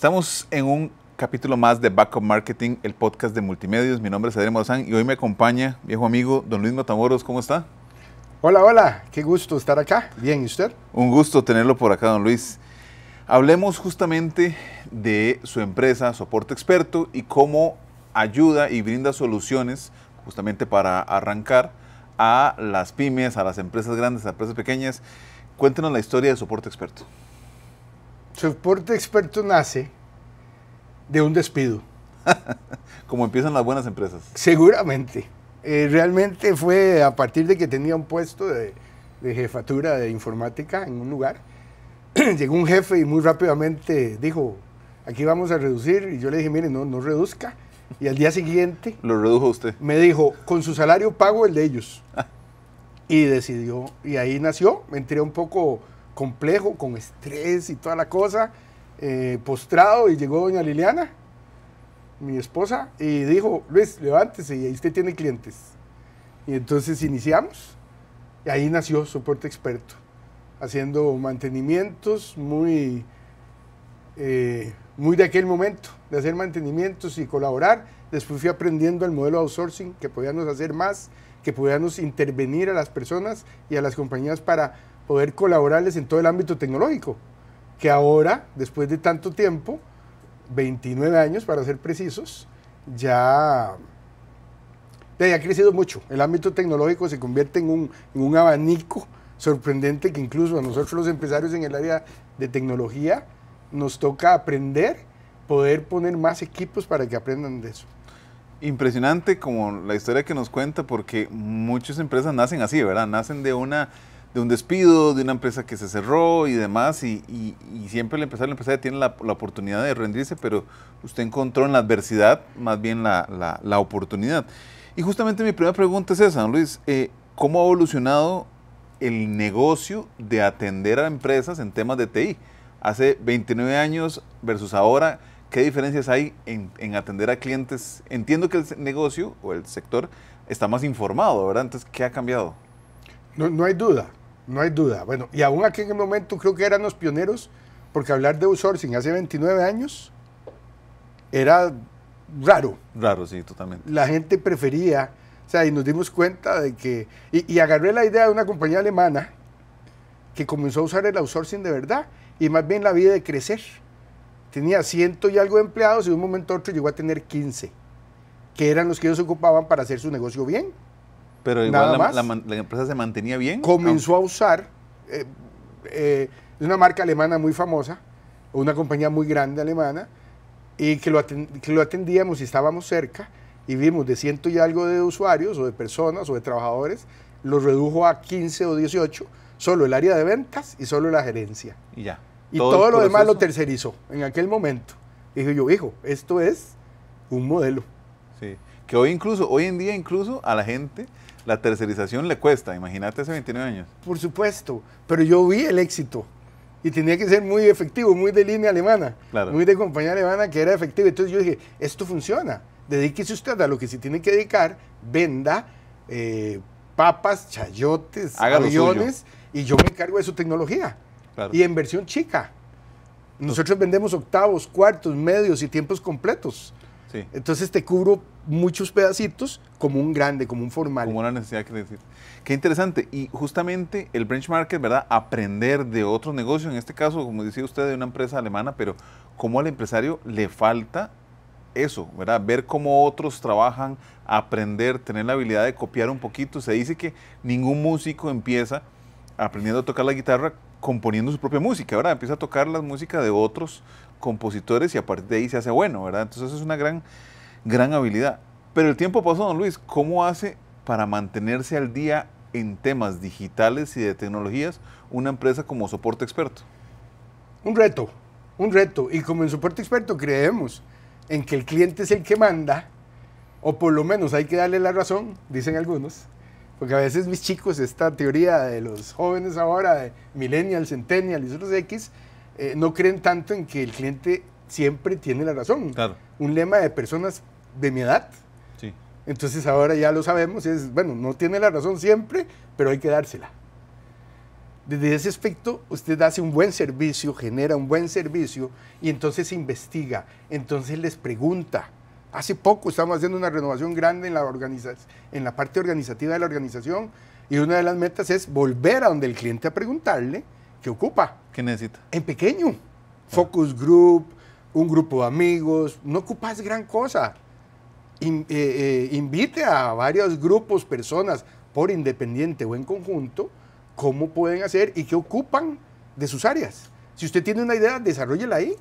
Estamos en un capítulo más de Backup Marketing, el podcast de multimedios. Mi nombre es Adrián Morazán y hoy me acompaña viejo amigo don Luis Matamoros. ¿Cómo está? Hola, hola. Qué gusto estar acá. Bien, ¿y usted? Un gusto tenerlo por acá, don Luis. Hablemos justamente de su empresa, Soporte Experto, y cómo ayuda y brinda soluciones justamente para arrancar a las pymes, a las empresas grandes, a las empresas pequeñas. Cuéntenos la historia de Soporte Experto. Soporte Experto nace de un despido. Como empiezan las buenas empresas. Seguramente. Eh, realmente fue a partir de que tenía un puesto de, jefatura de informática en un lugar. Llegó un jefe y muy rápidamente dijo, aquí vamos a reducir. Y yo le dije, mire, no, no reduzca. Y al día siguiente... Lo redujo usted. Me dijo, con su salario pago el de ellos. y decidió, y ahí nació. Me entré un poco complejo, con estrés y toda la cosa. Eh, postrado y llegó doña Liliana, mi esposa, y dijo, Luis, levántese y ahí usted tiene clientes. Y entonces iniciamos y ahí nació Soporte Experto, haciendo mantenimientos muy, eh, muy de aquel momento, de hacer mantenimientos y colaborar. Después fui aprendiendo el modelo outsourcing, que podíamos hacer más, que podíamos intervenir a las personas y a las compañías para poder colaborarles en todo el ámbito tecnológico que ahora, después de tanto tiempo, 29 años para ser precisos, ya, ha crecido mucho. El ámbito tecnológico se convierte en un, en un abanico sorprendente que incluso a nosotros los empresarios en el área de tecnología nos toca aprender, poder poner más equipos para que aprendan de eso. Impresionante como la historia que nos cuenta, porque muchas empresas nacen así, ¿verdad? Nacen de una de un despido, de una empresa que se cerró y demás, y, y, siempre el empresario, la tiene la, oportunidad de rendirse, pero usted encontró en la adversidad más bien la, oportunidad. Y justamente mi primera pregunta es esa, Luis, eh, ¿cómo ha evolucionado el negocio de atender a empresas en temas de TI? Hace 29 años versus ahora, ¿qué diferencias hay en, atender a clientes? Entiendo que el negocio o el sector está más informado, ¿verdad? Entonces, ¿qué ha cambiado? No, no, hay duda. No hay duda. Bueno, y aún aquí en el momento creo que eran los pioneros, porque hablar de outsourcing hace 29 años era raro. Raro, sí, totalmente. La gente prefería, o sea, y nos dimos cuenta de que, y, y agarré la idea de una compañía alemana que comenzó a usar el outsourcing de verdad y más bien la vida de crecer. Tenía ciento y algo de empleados y de un momento a otro llegó a tener 15, que eran los que ellos ocupaban para hacer su negocio bien. Pero igual la, la, empresa se mantenía bien. Comenzó a usar, eh, eh, una marca alemana muy famosa, una compañía muy grande alemana, y que lo, que lo atendíamos y estábamos cerca, y vimos de ciento y algo de usuarios o de personas o de trabajadores, lo redujo a 15 o 18, solo el área de ventas y solo la gerencia. Y ya. Y todo, todo lo demás lo tercerizó en aquel momento. Dije yo, hijo, esto es un modelo. Sí. Que hoy incluso, hoy en día incluso a la gente la tercerización le cuesta, imagínate hace 29 años. Por supuesto, pero yo vi el éxito y tenía que ser muy efectivo, muy de línea alemana, muy de compañía alemana que era efectivo. Entonces yo dije, esto funciona, dedíquese usted a lo que se tiene que dedicar, venda eh, papas, chayotes, aviones y yo me encargo de su tecnología. Y en versión chica. Nosotros vendemos octavos, cuartos, medios y tiempos completos. Entonces te cubro muchos pedacitos como un grande, como un formal. Como una necesidad que decir. Qué interesante. Y justamente el benchmark es ¿verdad? Aprender de otro negocio, en este caso, como decía usted, de una empresa alemana, pero como al empresario le falta eso, ¿verdad? Ver cómo otros trabajan, aprender, tener la habilidad de copiar un poquito. Se dice que ningún músico empieza aprendiendo a tocar la guitarra componiendo su propia música, ¿verdad? Empieza a tocar la música de otros compositores y a partir de ahí se hace bueno, ¿verdad? Entonces es una gran gran habilidad. Pero el tiempo pasó, don Luis. ¿Cómo hace para mantenerse al día en temas digitales y de tecnologías una empresa como Soporte Experto? Un reto, un reto. Y como en Soporte Experto creemos en que el cliente es el que manda, o por lo menos hay que darle la razón, dicen algunos, porque a veces mis chicos, esta teoría de los jóvenes ahora, de millennial, centennial y otros X, eh, no creen tanto en que el cliente siempre tiene la razón. Claro. Un lema de personas de mi edad. Sí. Entonces ahora ya lo sabemos, es, bueno, no tiene la razón siempre, pero hay que dársela. Desde ese aspecto, usted hace un buen servicio, genera un buen servicio y entonces investiga, entonces les pregunta. Hace poco estamos haciendo una renovación grande en la, en la parte organizativa de la organización y una de las metas es volver a donde el cliente a preguntarle qué ocupa. ¿Qué necesita? En pequeño. Ah. Focus group, un grupo de amigos, no ocupas gran cosa. Eh, eh, invite a varios grupos, personas, por independiente o en conjunto, cómo pueden hacer y qué ocupan de sus áreas. Si usted tiene una idea, desarrollela ahí,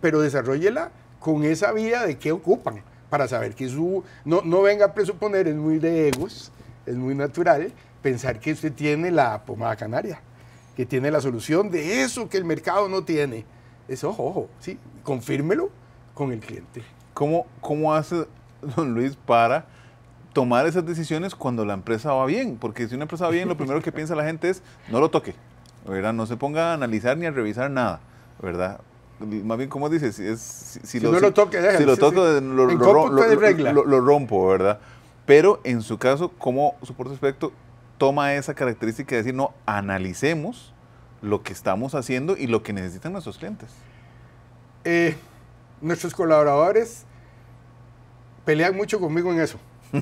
pero desarrollela con esa vía de qué ocupan, para saber que su... No, no venga a presuponer, es muy de egos, es muy natural pensar que usted tiene la pomada canaria, que tiene la solución de eso que el mercado no tiene. Eso, ojo, ojo, sí, confírmelo con el cliente. ¿Cómo, hace don Luis para tomar esas decisiones cuando la empresa va bien? Porque si una empresa va bien, lo primero que piensa la gente es, no lo toque, ¿verdad? No se ponga a analizar ni a revisar nada, ¿verdad? Más bien, ¿cómo dices? Si, si, lo, no lo toque, si lo toco, lo, rompo, ¿verdad? Pero en su caso, ¿cómo su aspecto toma esa característica de decir, no, analicemos lo que estamos haciendo y lo que necesitan nuestros clientes? Eh, nuestros colaboradores pelean mucho conmigo en eso.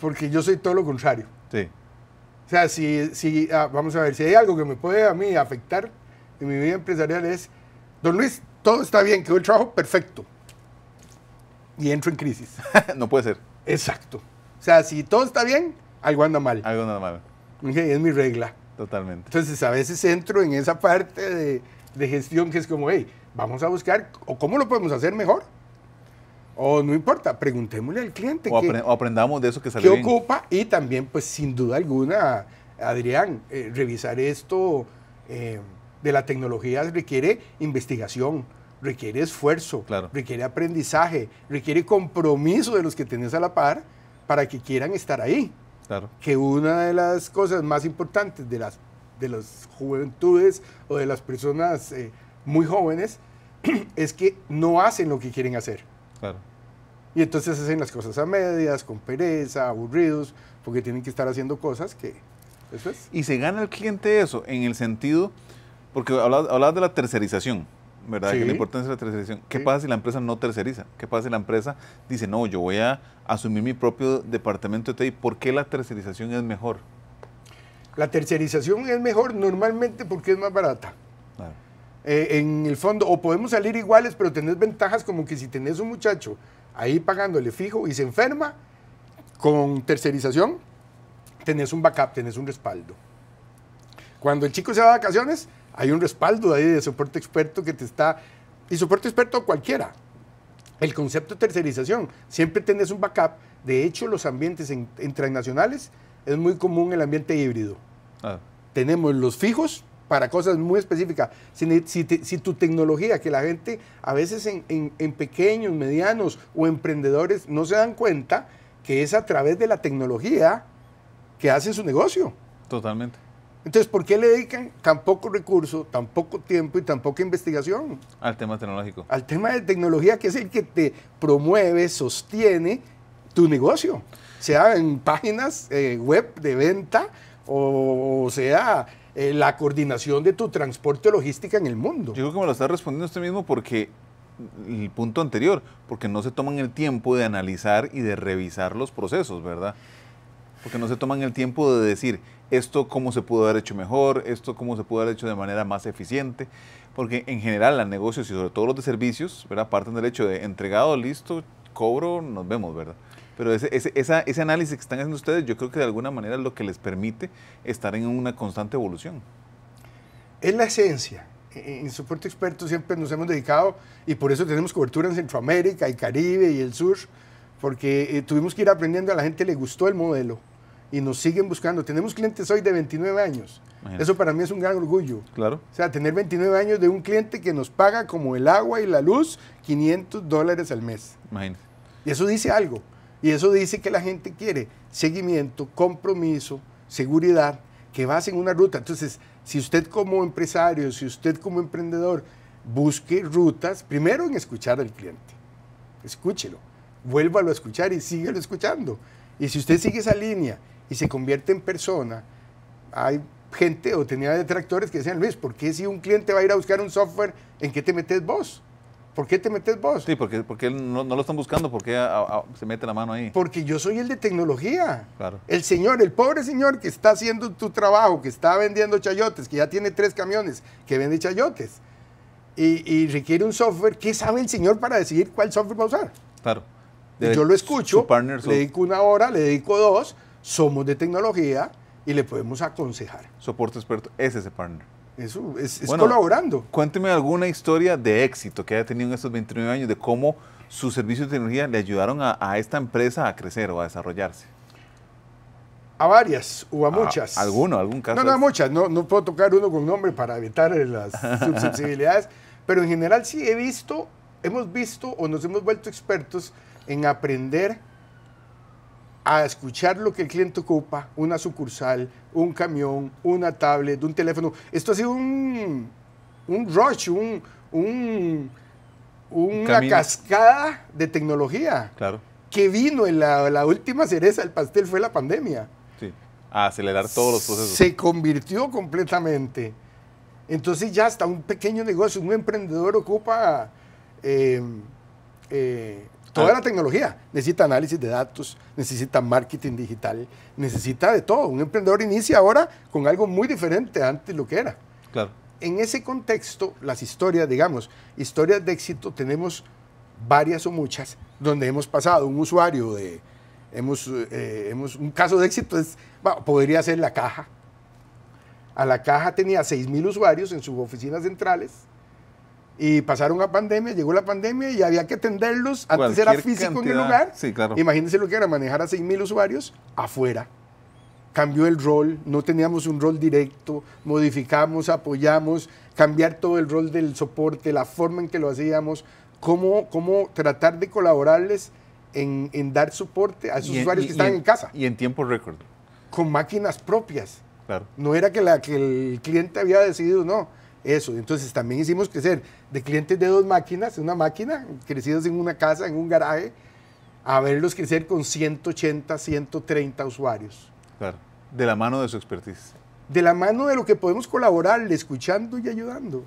porque yo soy todo lo contrario. O sea, si, si ah, vamos a ver, si hay algo que me puede a mí afectar en mi vida empresarial es, don Luis, todo está bien, quedó el trabajo perfecto. Y entro en crisis. no puede ser. Exacto. O sea, si todo está bien, algo anda mal. Algo anda mal. es mi regla. Totalmente. Entonces, a veces entro en esa parte de, gestión que es como, hey, vamos a buscar, o cómo lo podemos hacer mejor. O no importa, preguntémosle al cliente. O, aprendamos de eso que salió. ¿Qué ocupa? Y también, pues, sin duda alguna, Adrián, eh, revisar esto eh, de la tecnología requiere investigación, requiere esfuerzo, requiere aprendizaje, requiere compromiso de los que tenés a la par para que quieran estar ahí. Que una de las cosas más importantes de las, de las juventudes o de las personas eh, muy jóvenes es que no hacen lo que quieren hacer. Y entonces hacen las cosas a medias, con pereza, aburridos, porque tienen que estar haciendo cosas que... Eso es. Y se gana el cliente eso, en el sentido, porque hablas, hablas de la tercerización. ¿verdad? Que la importancia de la tercerización. ¿Qué pasa si la empresa no terceriza? ¿Qué pasa si la empresa dice, no, yo voy a asumir mi propio departamento de TI? ¿Por qué la tercerización es mejor? La tercerización es mejor normalmente porque es más barata. Eh, en el fondo, o podemos salir iguales, pero tenés ventajas como que si tenés un muchacho ahí pagándole fijo y se enferma, con tercerización tenés un backup, tenés un respaldo. Cuando el chico se va de vacaciones, hay un respaldo ahí de soporte experto que te está, y soporte experto cualquiera. El concepto de tercerización, siempre tenés un backup. De hecho, los ambientes en, transnacionales es muy común el ambiente híbrido. Ah. Tenemos los fijos para cosas muy específicas. Si, tu tecnología, que la gente a veces en, en pequeños, medianos o emprendedores no se dan cuenta que es a través de la tecnología que hacen su negocio. Totalmente. Entonces, ¿por qué le dedican tan poco recurso, tan poco tiempo y tan poca investigación? Al tema tecnológico. Al tema de tecnología, que es el que te promueve, sostiene tu negocio, sea en páginas eh, web de venta o, sea eh, la coordinación de tu transporte logística en el mundo. Yo creo que me lo está respondiendo usted mismo porque el punto anterior, porque no se toman el tiempo de analizar y de revisar los procesos, ¿verdad? Porque no se toman el tiempo de decir, esto cómo se pudo haber hecho mejor, esto cómo se pudo haber hecho de manera más eficiente, porque en general los negocios y sobre todo los de servicios, ¿verdad? Parten del hecho de entregado, listo, cobro, nos vemos, ¿verdad? Pero ese, ese análisis que están haciendo ustedes, yo creo que de alguna manera es lo que les permite estar en una constante evolución. Es la esencia. En Soporte Experto siempre nos hemos dedicado, y por eso tenemos cobertura en Centroamérica y Caribe y el sur, porque eh, tuvimos que ir aprendiendo, a la gente le gustó el modelo y nos siguen buscando. Tenemos clientes hoy de 29 años. Eso para mí es un gran orgullo. Claro. O sea, tener 29 años de un cliente que nos paga como el agua y la luz 500 dólares al mes. Y eso dice algo. Y eso dice que la gente quiere seguimiento, compromiso, seguridad, que vas en una ruta. Entonces, si usted como empresario, si usted como emprendedor, busque rutas, primero en escuchar al cliente. Escúchelo. Vuélvalo a escuchar y síguelo escuchando. Y si usted sigue esa línea y se convierte en persona, hay gente o tenía detractores que decían, Luis, ¿por qué si un cliente va a ir a buscar un software, en qué te metes vos? ¿Por qué te metes vos? Sí, porque, porque no, lo están buscando, porque qué ah, ah, ah, se mete la mano ahí? Porque yo soy el de tecnología. Claro. El señor, el pobre señor que está haciendo tu trabajo, que está vendiendo chayotes, que ya tiene tres camiones que vende chayotes y, requiere un software, ¿qué sabe el señor para decidir cuál software va a usar? Claro. yo lo escucho, le dedico una hora, le dedico dos, somos de tecnología y le podemos aconsejar. Soporte experto ese es ese partner. Eso es, colaborando. Cuénteme alguna historia de éxito que haya tenido en estos 29 años, de cómo sus servicios de tecnología le ayudaron a, esta empresa a crecer o a desarrollarse. A varias o a, muchas. ¿Alguno? ¿Algún caso? No, no, a muchas. No, no puedo tocar uno con nombre para evitar las susceptibilidades pero en general sí he visto, hemos visto o nos hemos vuelto expertos en aprender a escuchar lo que el cliente ocupa, una sucursal, un camión, una tablet, un teléfono. Esto ha sido un, rush, una cascada de tecnología. Claro. Que vino en la, última cereza del pastel fue la pandemia. Sí. A acelerar todos los procesos. Se convirtió completamente. Entonces ya hasta un pequeño negocio, un emprendedor ocupa eh, eh, Toda ah. la tecnología necesita análisis de datos, necesita marketing digital, necesita de todo. Un emprendedor inicia ahora con algo muy diferente antes de lo que era. Claro. En ese contexto, las historias, digamos, historias de éxito, tenemos varias o muchas, donde hemos pasado un usuario de, hemos, eh, un caso de éxito es, podría ser la caja. A la caja tenía mil usuarios en sus oficinas centrales y pasaron a pandemia, llegó la pandemia y había que atenderlos. Antes era físico en el lugar. Sí, Imagínense lo que era manejar a 6.000 usuarios afuera. Cambió el rol, no teníamos un rol directo, modificamos, apoyamos, cambiar todo el rol del soporte, la forma en que lo hacíamos, cómo, cómo tratar de colaborarles en, dar soporte a esos usuarios que están en, casa. Y en tiempo récord. Con máquinas propias. No era que, la, que el cliente había decidido, no eso. Entonces también hicimos crecer de clientes de dos máquinas, una máquina, crecidos en una casa, en un garaje, a verlos crecer con 180, 130 usuarios. Claro, de la mano de su expertise. De la mano de lo que podemos colaborar, escuchando y ayudando.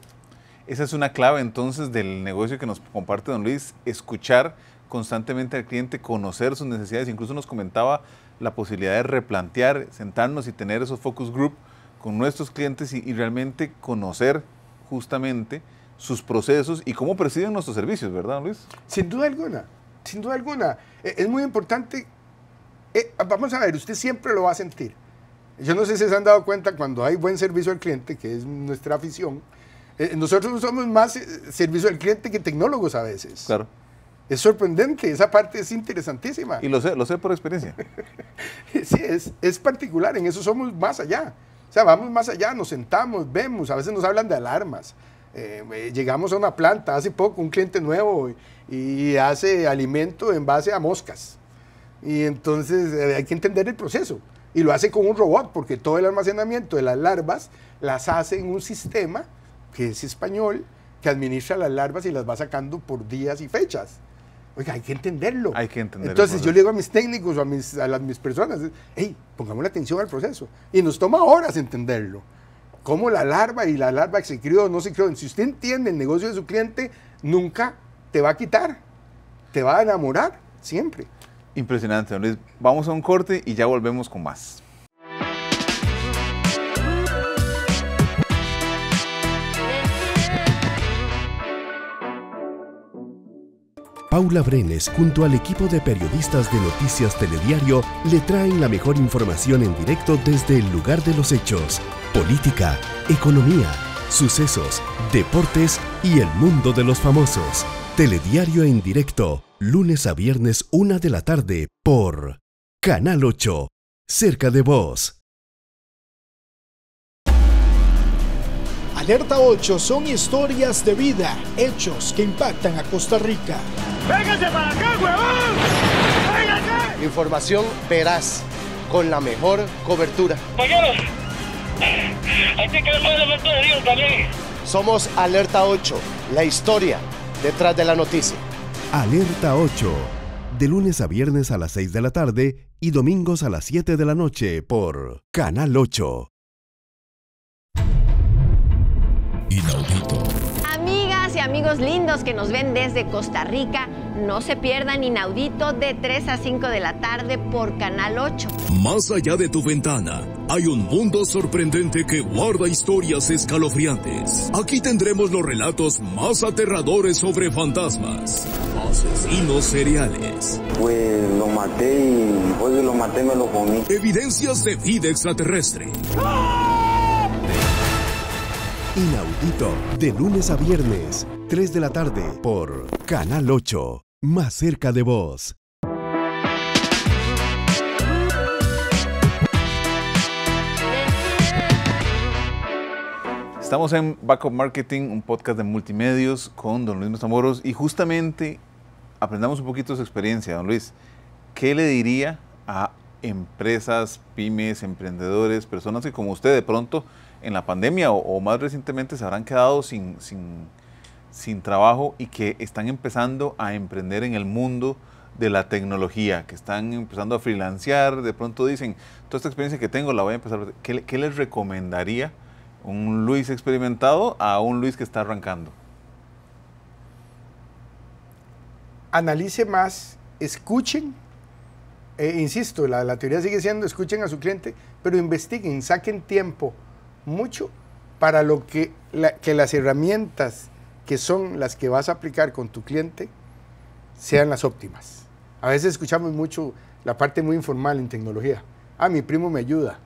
Esa es una clave entonces del negocio que nos comparte don Luis, escuchar constantemente al cliente, conocer sus necesidades, incluso nos comentaba la posibilidad de replantear, sentarnos y tener esos focus group con nuestros clientes y, realmente conocer justamente sus procesos y cómo perciben nuestros servicios, ¿verdad, Luis? Sin duda alguna, sin duda alguna. E, es muy importante, eh, vamos a ver, usted siempre lo va a sentir. Yo no sé si se han dado cuenta cuando hay buen servicio al cliente, que es nuestra afición, eh, nosotros somos más eh, servicio al cliente que tecnólogos a veces. Claro. Es sorprendente, esa parte es interesantísima. Y lo sé, lo sé por experiencia. sí, es, es particular, en eso somos más allá. O sea, vamos más allá, nos sentamos, vemos, a veces nos hablan de alarmas. Eh, eh, llegamos a una planta, hace poco un cliente nuevo y, hace alimento en base a moscas. Y entonces eh, hay que entender el proceso. Y lo hace con un robot, porque todo el almacenamiento de las larvas las hace en un sistema que es español, que administra las larvas y las va sacando por días y fechas. Oiga, hay que entenderlo. Hay que entenderlo. Entonces yo le digo a mis técnicos o a mis, a las, mis personas, hey, pongamos la atención al proceso. Y nos toma horas entenderlo. Como la larva y la larva que se crió no se crió. Si usted entiende el negocio de su cliente, nunca te va a quitar. Te va a enamorar siempre. Impresionante, Luis. Vamos a un corte y ya volvemos con más. Paula Brenes junto al equipo de periodistas de Noticias Telediario le traen la mejor información en directo desde el lugar de los hechos, política, economía, sucesos, deportes y el mundo de los famosos. Telediario en directo, lunes a viernes una de la tarde por Canal 8, cerca de vos. Alerta 8 son historias de vida, hechos que impactan a Costa Rica. ¡Véngase para acá, huevón! ¡Véngase! Información veraz, con la mejor cobertura. Compañeros, hay que de Dios también. Somos Alerta 8, la historia detrás de la noticia. Alerta 8, de lunes a viernes a las 6 de la tarde y domingos a las 7 de la noche por Canal 8. Inaudito amigos lindos que nos ven desde Costa Rica, no se pierdan inaudito de 3 a 5 de la tarde por Canal 8. Más allá de tu ventana, hay un mundo sorprendente que guarda historias escalofriantes. Aquí tendremos los relatos más aterradores sobre fantasmas, asesinos seriales. Pues lo maté y pues, lo maté me lo comí. Evidencias de vida extraterrestre. ¡Ah! Inaudito, de lunes a viernes, 3 de la tarde, por Canal 8, más cerca de vos. Estamos en Backup Marketing, un podcast de multimedios con don Luis Moros y justamente aprendamos un poquito su experiencia, don Luis. ¿Qué le diría a empresas, pymes, emprendedores, personas que como usted de pronto en la pandemia o, más recientemente se habrán quedado sin, sin, trabajo y que están empezando a emprender en el mundo de la tecnología, que están empezando a freelancear, de pronto dicen, toda esta experiencia que tengo la voy a empezar. ¿Qué, qué les recomendaría un Luis experimentado a un Luis que está arrancando? Analice más, escuchen e insisto, la, la, teoría sigue siendo, escuchen a su cliente, pero investiguen, saquen tiempo mucho para lo que, que las herramientas que son las que vas a aplicar con tu cliente sean las óptimas. A veces escuchamos mucho la parte muy informal en tecnología. Ah, mi primo me ayuda.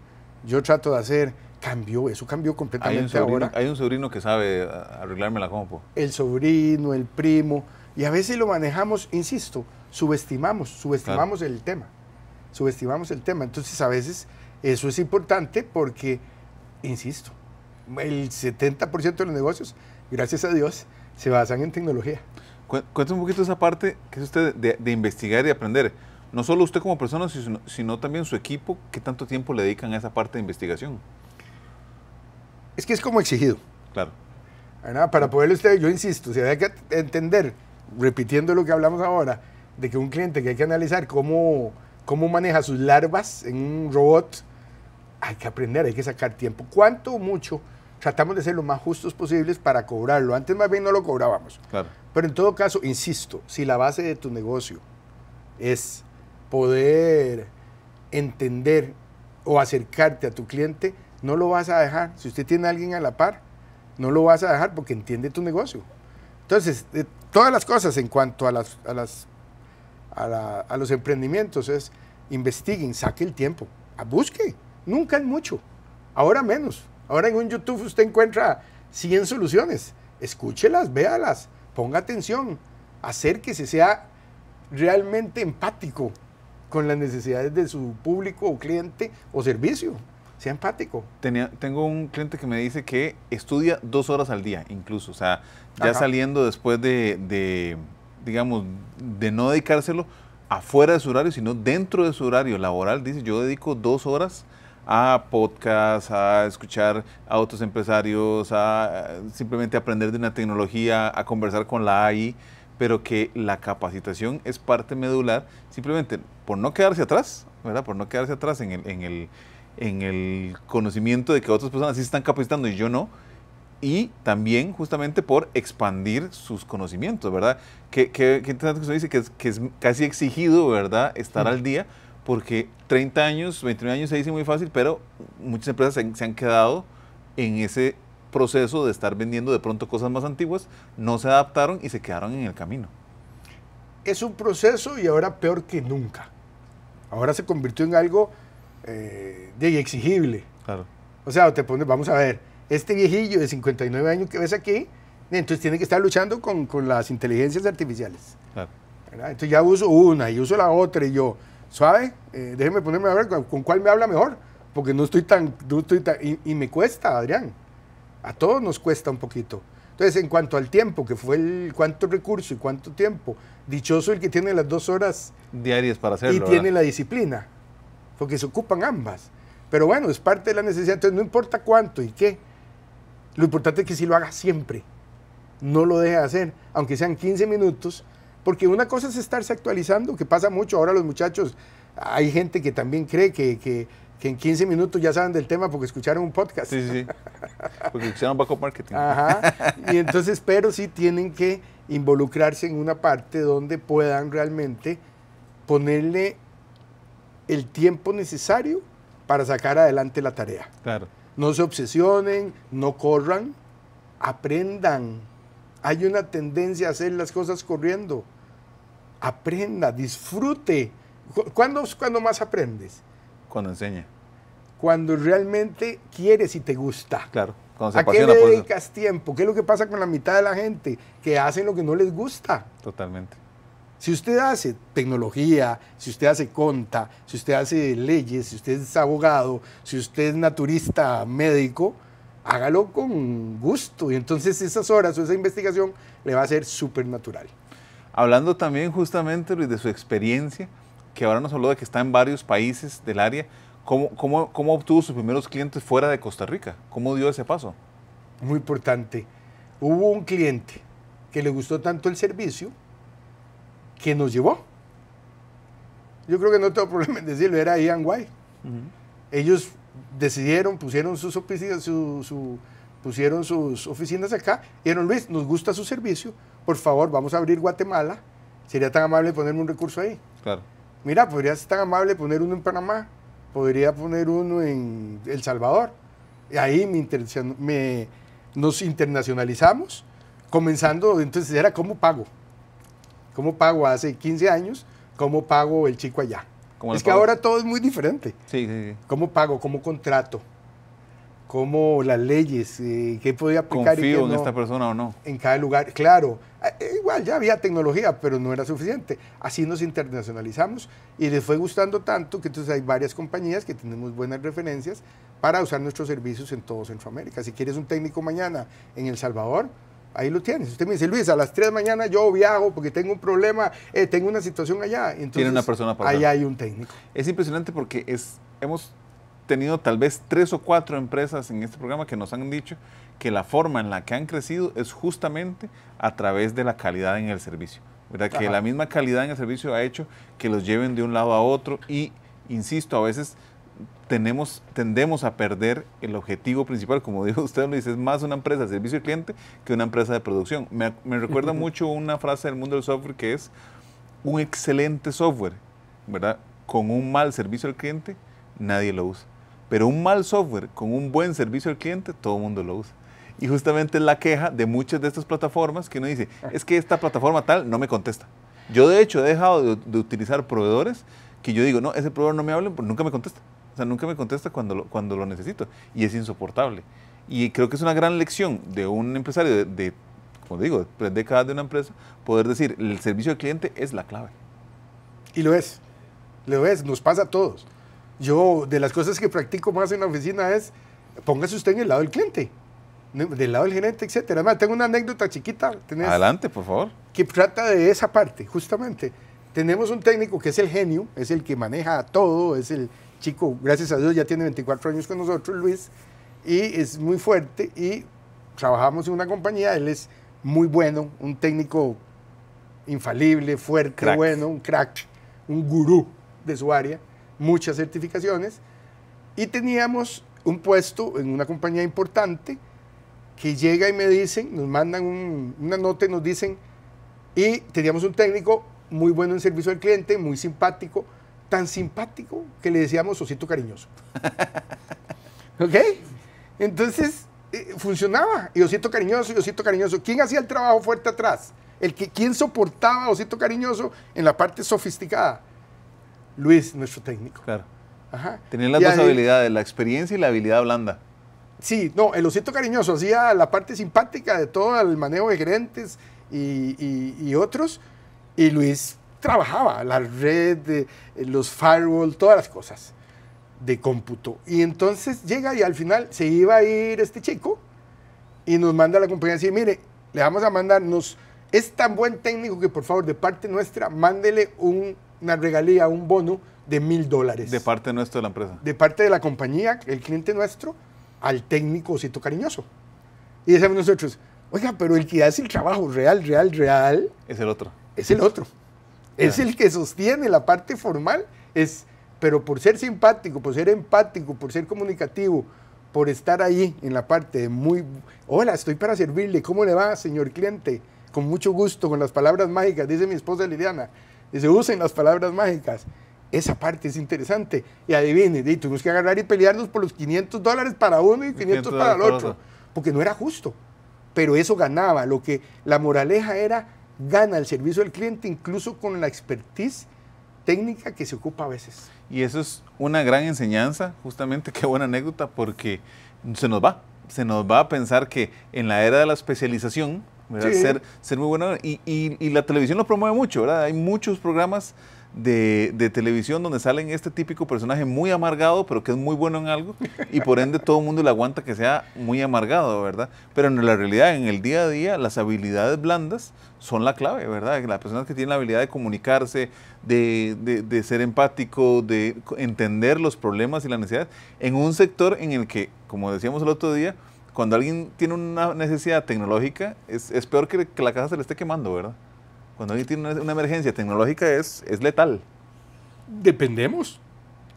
Yo trato de hacer, cambió, eso cambió completamente hay ahora. Hay un sobrino que sabe arreglarme la compu. El sobrino, el primo, y a veces lo manejamos, insisto, subestimamos, subestimamos el tema. Subestimamos el tema. Entonces, a veces eso es importante porque insisto, el 70% de los negocios, gracias a Dios, se basan en tecnología. Cuéntame un poquito esa parte que es usted de, investigar y aprender. No solo usted como persona, sino, también su equipo, ¿qué tanto tiempo le dedican a esa parte de investigación? Es que es como exigido. Claro. para poderlo usted, yo insisto, se hay que entender, repitiendo lo que hablamos ahora, de que un cliente que hay que analizar cómo, cómo maneja sus larvas en un robot, hay que aprender, hay que sacar tiempo. ¿Cuánto o mucho? Tratamos de ser lo más justos posibles para cobrarlo. Antes más bien no lo cobrábamos. Pero en todo caso, insisto, si la base de tu negocio es poder entender o acercarte a tu cliente, no lo vas a dejar. Si usted tiene a alguien a la par, no lo vas a dejar porque entiende tu negocio. Entonces, todas las cosas en cuanto a, las, a los emprendimientos es investiguen, saque el tiempo, busque. Nunca en mucho. Ahora menos. Ahora en un YouTube usted encuentra 100 soluciones. Escúchelas, véalas, ponga atención. Hacer que se sea realmente empático con las necesidades de su público o cliente o servicio. Sea empático. Tenía, tengo un cliente que me dice que estudia dos horas al día, incluso. O sea, ya saliendo después de, de, digamos, de no dedicárselo afuera de su horario, sino dentro de su horario laboral, dice, yo dedico dos horas a podcasts, a escuchar a otros empresarios, a simplemente aprender de una tecnología, a conversar con la AI, pero que la capacitación es parte medular, simplemente por no quedarse atrás, ¿verdad? Por no quedarse atrás en el, conocimiento de que otras personas sí están capacitando y yo no, y también justamente por expandir sus conocimientos, ¿verdad? Que, interesante que, usted dice que es, que es casi exigido, ¿verdad? Estar al día, porque 30 años, 21 años se dice muy fácil, pero muchas empresas se han, quedado en ese proceso de estar vendiendo de pronto cosas más antiguas, no se adaptaron y se quedaron en el camino. Es un proceso y ahora peor que nunca. Ahora se convirtió en algo eh, de exigible. Claro. O sea, te pones, vamos a ver, este viejillo de 59 años que ves aquí, entonces tiene que estar luchando con, con las inteligencias artificiales. Claro. Entonces ya uso una y uso la otra y yo, suave, eh, déjeme ponerme a ver con, cuál me habla mejor, porque no estoy tan, no y, me cuesta, Adrián, a todos nos cuesta un poquito. Entonces, en cuanto al tiempo, que fue el cuánto recurso y cuánto tiempo, dichoso el que tiene las dos horas diarias para hacerlo. Y tiene la disciplina, porque se ocupan ambas. Pero bueno, es parte de la necesidad, entonces no importa cuánto y qué, lo importante es que si sí lo haga siempre, no lo deje de hacer, aunque sean 15 minutos, porque una cosa es estarse actualizando, que pasa mucho. Ahora los muchachos, hay gente que también cree que, en 15 minutos ya saben del tema porque escucharon un podcast. Sí, sí, porque escucharon backup marketing. Ajá. Y entonces, pero sí tienen que involucrarse en una parte donde puedan realmente ponerle el tiempo necesario para sacar adelante la tarea. Claro. No se obsesionen, no corran, aprendan. Hay una tendencia a hacer las cosas corriendo aprenda, disfrute. ¿Cuándo, más aprendes? Cuando enseña. Cuando realmente quieres y te gusta. Claro. Cuando ¿A qué le dedicas tiempo? ¿Qué es lo que pasa con la mitad de la gente que hacen lo que no les gusta? Totalmente. Si usted hace tecnología, si usted hace conta, si usted hace leyes, si usted es abogado, si usted es naturista médico, hágalo con gusto. Y entonces esas horas o esa investigación le va a ser súper natural. Hablando también justamente Luis, de su experiencia, que ahora nos habló de que está en varios países del área, ¿cómo, obtuvo sus primeros clientes fuera de Costa Rica? ¿Cómo dio ese paso? Muy importante. Hubo un cliente que le gustó tanto el servicio que nos llevó. Yo creo que no tengo problema en decirlo, era Ian White. Ellos decidieron, pusieron sus, oficinas, pusieron sus oficinas acá y dijeron, Luis, nos gusta su servicio, por favor, vamos a abrir Guatemala, sería tan amable ponerme un recurso ahí. Claro. Mira, podría ser tan amable poner uno en Panamá, podría poner uno en El Salvador. Y ahí me, me nos internacionalizamos, comenzando, entonces era cómo pago. ¿Cómo pago hace 15 años? ¿Cómo pago el chico allá? es que ahora todo es muy diferente. ¿Cómo pago? ¿Cómo contrato? cómo las leyes, eh, qué podía aplicar. y qué en esta persona o no. En cada lugar, claro. Eh, eh, igual ya había tecnología, pero no era suficiente. Así nos internacionalizamos y les fue gustando tanto que entonces hay varias compañías que tenemos buenas referencias para usar nuestros servicios en todo Centroamérica. Si quieres un técnico mañana en El Salvador, ahí lo tienes. Usted me dice, Luis, a las 3 de mañana yo viajo porque tengo un problema, tengo una situación allá. Tiene una persona para Ahí hay un técnico. Es impresionante porque es, hemos tenido tal vez tres o cuatro empresas en este programa que nos han dicho que la forma en la que han crecido es justamente a través de la calidad en el servicio. ¿verdad? Que la misma calidad en el servicio ha hecho que los lleven de un lado a otro y, insisto, a veces tenemos, tendemos a perder el objetivo principal, como dijo usted, Luis, es más una empresa de servicio al cliente que una empresa de producción. Me, me recuerda mucho una frase del mundo del software que es un excelente software, ¿verdad? Con un mal servicio al cliente, nadie lo usa. Pero un mal software con un buen servicio al cliente, todo el mundo lo usa. Y justamente es la queja de muchas de estas plataformas que uno dice, ah. es que esta plataforma tal no me contesta. Yo de hecho he dejado de, utilizar proveedores que yo digo, no, ese proveedor no me habla porque nunca me contesta. O sea, nunca me contesta cuando lo, cuando lo necesito. Y es insoportable. Y creo que es una gran lección de un empresario de, como digo, de tres décadas de una empresa, poder decir, el servicio al cliente es la clave. Y lo es. Lo es, nos pasa a todos. Yo, de las cosas que practico más en la oficina es, póngase usted en el lado del cliente, del lado del gerente, etc. Además, tengo una anécdota chiquita. Adelante, por favor. Que trata de esa parte, justamente. Tenemos un técnico que es el genio, es el que maneja todo, es el chico, gracias a Dios, ya tiene 24 años con nosotros, Luis, y es muy fuerte y trabajamos en una compañía, él es muy bueno, un técnico infalible, fuerte, bueno, un crack, un gurú de su área muchas certificaciones y teníamos un puesto en una compañía importante que llega y me dicen, nos mandan una nota y nos dicen, y teníamos un técnico muy bueno en servicio al cliente, muy simpático, tan simpático que le decíamos osito cariñoso. ¿Ok? Entonces, eh, funcionaba. Y osito cariñoso, y osito cariñoso. ¿Quién hacía el trabajo fuerte atrás? El que, ¿Quién soportaba a osito cariñoso en la parte sofisticada? Luis, nuestro técnico. Claro. Ajá. Tenía las dos habilidades, la experiencia y la habilidad blanda. Sí, no, el osito cariñoso hacía la parte simpática de todo el manejo de gerentes y, otros, y Luis trabajaba la red, de, eh, los firewall, todas las cosas de cómputo. Y entonces llega y al final se iba a ir este chico y nos manda a la compañía dice, mire, le vamos a mandarnos, es tan buen técnico que por favor de parte nuestra mándele un una regalía, un bono de mil dólares. De parte nuestra de la empresa. De parte de la compañía, el cliente nuestro, al técnico Osito Cariñoso. Y decimos nosotros, oiga, pero el que hace el trabajo real, real, real. Es el otro. Es el otro. Es el que sostiene la parte formal. Es, pero por ser simpático, por ser empático, por ser comunicativo, por estar ahí en la parte de muy, hola, estoy para servirle, ¿cómo le va, señor cliente? Con mucho gusto, con las palabras mágicas, dice mi esposa Liliana se usan las palabras mágicas. Esa parte es interesante. Y adivine, y tuvimos que agarrar y pelearnos por los 500 dólares para uno y 500 para el otro. Porque no era justo. Pero eso ganaba. Lo que la moraleja era, gana el servicio del cliente incluso con la expertise técnica que se ocupa a veces. Y eso es una gran enseñanza, justamente, qué buena anécdota, porque se nos va. Se nos va a pensar que en la era de la especialización, ser, muy bueno Y, la televisión lo promueve mucho, ¿verdad? Hay muchos programas de, televisión donde salen este típico personaje muy amargado, pero que es muy bueno en algo, y por ende todo el mundo le aguanta que sea muy amargado, ¿verdad? Pero en la realidad, en el día a día, las habilidades blandas son la clave, ¿verdad? Las personas que tienen la habilidad de comunicarse, de, de ser empático, de entender los problemas y las necesidades, en un sector en el que, como decíamos el otro día, cuando alguien tiene una necesidad tecnológica, es, es peor que, que, la casa se le esté quemando, ¿verdad? Cuando alguien tiene una, emergencia tecnológica es, es letal. Dependemos.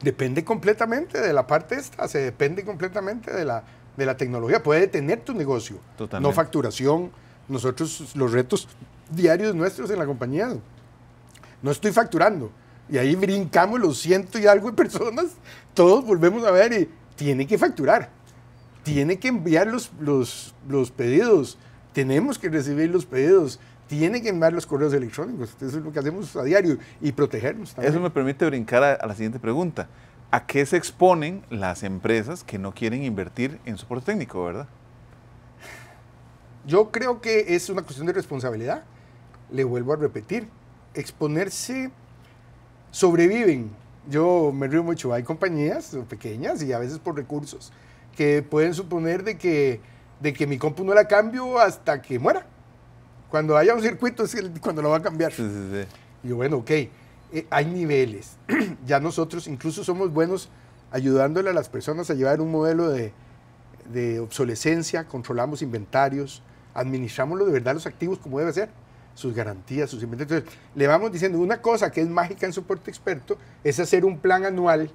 Depende completamente de la parte esta, se depende completamente de la, de la tecnología. Puede detener tu negocio, Totalmente. no facturación. Nosotros, los retos diarios nuestros en la compañía, no estoy facturando. Y ahí brincamos los ciento y algo de personas, todos volvemos a ver y tiene que facturar tiene que enviar los, pedidos, tenemos que recibir los pedidos, tiene que enviar los correos electrónicos. Eso es lo que hacemos a diario y protegernos también. Eso me permite brincar a, a, la siguiente pregunta. ¿A qué se exponen las empresas que no quieren invertir en soporte técnico, verdad? Yo creo que es una cuestión de responsabilidad. Le vuelvo a repetir, exponerse sobreviven. Yo me río mucho, hay compañías pequeñas y a veces por recursos que pueden suponer de que, de que mi compu no la cambio hasta que muera. Cuando haya un circuito es cuando lo va a cambiar. Y bueno, ok, eh, hay niveles. ya nosotros incluso somos buenos ayudándole a las personas a llevar un modelo de, obsolescencia, controlamos inventarios, administramos de verdad los activos como debe ser, sus garantías, sus inventarios. Entonces, le vamos diciendo una cosa que es mágica en soporte experto, es hacer un plan anual,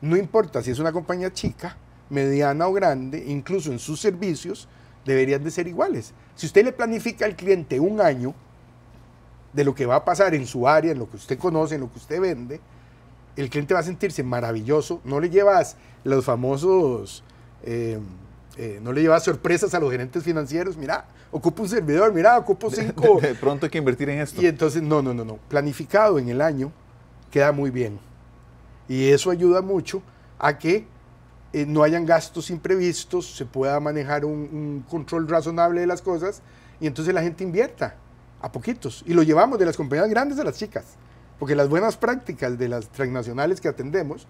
no importa si es una compañía chica, mediana o grande, incluso en sus servicios, deberían de ser iguales. Si usted le planifica al cliente un año de lo que va a pasar en su área, en lo que usted conoce, en lo que usted vende, el cliente va a sentirse maravilloso. No le llevas los famosos, eh, eh, no le llevas sorpresas a los gerentes financieros. Mira, ocupo un servidor, mira, ocupo cinco. pronto hay que invertir en esto. Y entonces, no, no, no, no. Planificado en el año queda muy bien. Y eso ayuda mucho a que eh, no hayan gastos imprevistos, se pueda manejar un, control razonable de las cosas y entonces la gente invierta a poquitos. Y lo llevamos de las compañías grandes a las chicas, porque las buenas prácticas de las transnacionales que atendemos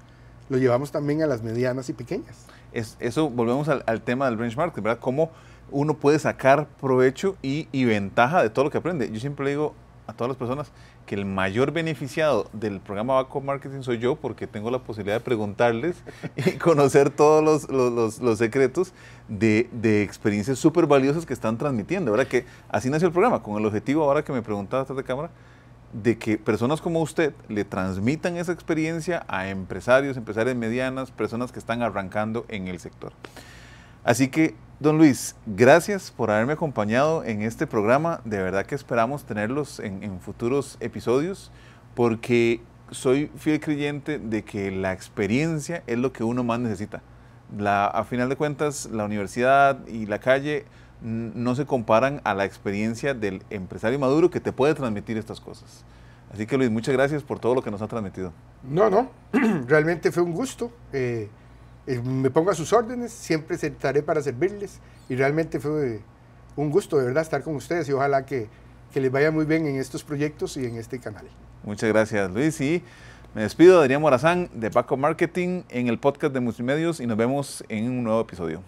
lo llevamos también a las medianas y pequeñas. Es, eso, volvemos al, tema del benchmark, ¿verdad? Cómo uno puede sacar provecho y, y ventaja de todo lo que aprende. Yo siempre le digo a todas las personas, que el mayor beneficiado del programa Baco Marketing soy yo porque tengo la posibilidad de preguntarles y conocer todos los, los, los, secretos de, de experiencias súper valiosas que están transmitiendo. ¿verdad? Que así nació el programa, con el objetivo ahora que me preguntaba atrás de cámara, de que personas como usted le transmitan esa experiencia a empresarios, empresarias medianas, personas que están arrancando en el sector. Así que Don Luis, gracias por haberme acompañado en este programa. De verdad que esperamos tenerlos en, futuros episodios porque soy fiel creyente de que la experiencia es lo que uno más necesita. a final de cuentas, la universidad y la calle no se comparan a la experiencia del empresario maduro que te puede transmitir estas cosas. Así que Luis, muchas gracias por todo lo que nos ha transmitido. No, no, realmente fue un gusto. Eh, eh, me pongo a sus órdenes, siempre estaré para servirles y realmente fue un gusto de verdad estar con ustedes y ojalá que, que les vaya muy bien en estos proyectos y en este canal. Muchas gracias Luis y me despido Adrián Morazán de Paco Marketing en el podcast de Multimedios y nos vemos en un nuevo episodio.